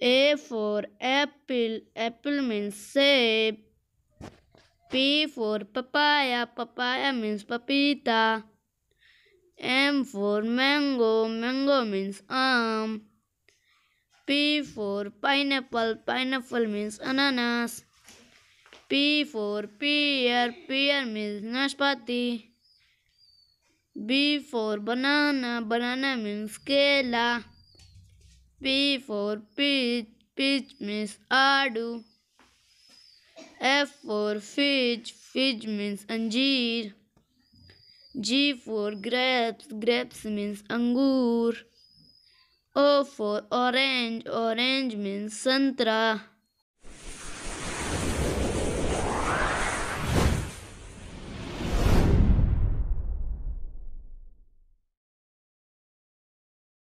A for apple, apple means shape. P for papaya, papaya means papita. M for mango, mango means um. P for pineapple, pineapple means ananas. P for pear, pear means nashpati. B for banana, banana means kela. P for peach, peach means adu. F for fish, fish means anjeer. G for grapes, grapes means angur. O for orange, orange means santra.